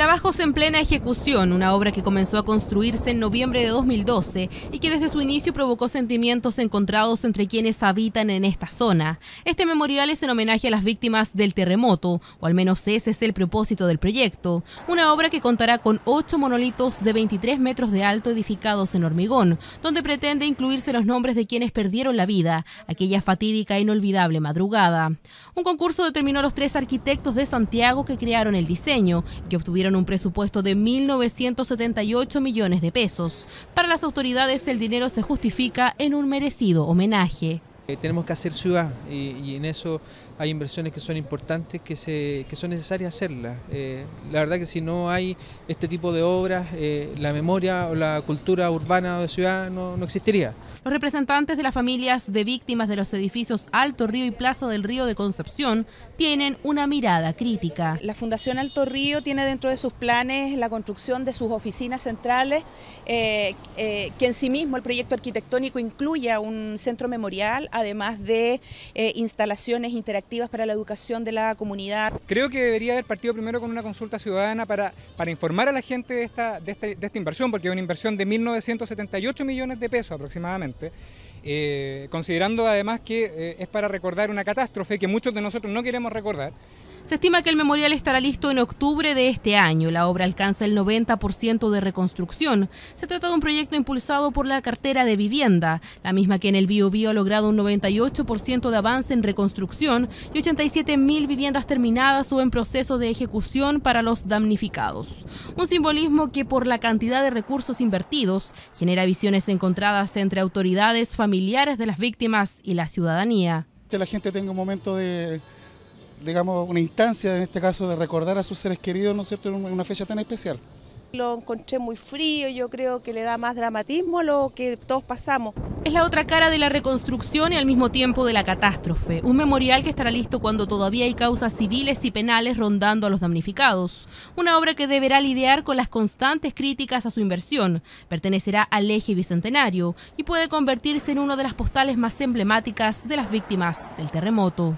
Trabajos en plena ejecución, una obra que comenzó a construirse en noviembre de 2012 y que desde su inicio provocó sentimientos encontrados entre quienes habitan en esta zona. Este memorial es en homenaje a las víctimas del terremoto, o al menos ese es el propósito del proyecto, una obra que contará con ocho monolitos de 23 metros de alto edificados en hormigón, donde pretende incluirse los nombres de quienes perdieron la vida, aquella fatídica e inolvidable madrugada. Un concurso determinó a los tres arquitectos de Santiago que crearon el diseño y que obtuvieron un presupuesto de 1.978 millones de pesos. Para las autoridades el dinero se justifica en un merecido homenaje. Eh, tenemos que hacer ciudad y, y en eso hay inversiones que son importantes, que, se, son necesarias hacerlas. Eh, la verdad que si no hay este tipo de obras, eh, la memoria o la cultura urbana o de ciudad no, existiría. Los representantes de las familias de víctimas de los edificios Alto Río y Plaza del Río de Concepción tienen una mirada crítica. La Fundación Alto Río tiene dentro de sus planes la construcción de sus oficinas centrales, eh, que en sí mismo el proyecto arquitectónico incluye un centro memorial, además de instalaciones interactivas para la educación de la comunidad. Creo que debería haber partido primero con una consulta ciudadana para, informar a la gente este, de esta, inversión, porque es una inversión de 1.978 millones de pesos aproximadamente. Eh, considerando además que eh, es para recordar una catástrofe que muchos de nosotros no queremos recordar, se estima que el memorial estará listo en octubre de este año. La obra alcanza el 90% de reconstrucción. Se trata de un proyecto impulsado por la cartera de vivienda, la misma que en el biobio ha logrado un 98% de avance en reconstrucción y 87.000 viviendas terminadas o en proceso de ejecución para los damnificados. Un simbolismo que por la cantidad de recursos invertidos genera visiones encontradas entre autoridades, familiares de las víctimas y la ciudadanía. Que la gente tenga un momento de digamos, una instancia, en este caso, de recordar a sus seres queridos, ¿no es cierto?, en una fecha tan especial. Lo encontré muy frío, yo creo que le da más dramatismo lo que todos pasamos. Es la otra cara de la reconstrucción y al mismo tiempo de la catástrofe. Un memorial que estará listo cuando todavía hay causas civiles y penales rondando a los damnificados. Una obra que deberá lidiar con las constantes críticas a su inversión. Pertenecerá al eje bicentenario y puede convertirse en una de las postales más emblemáticas de las víctimas del terremoto.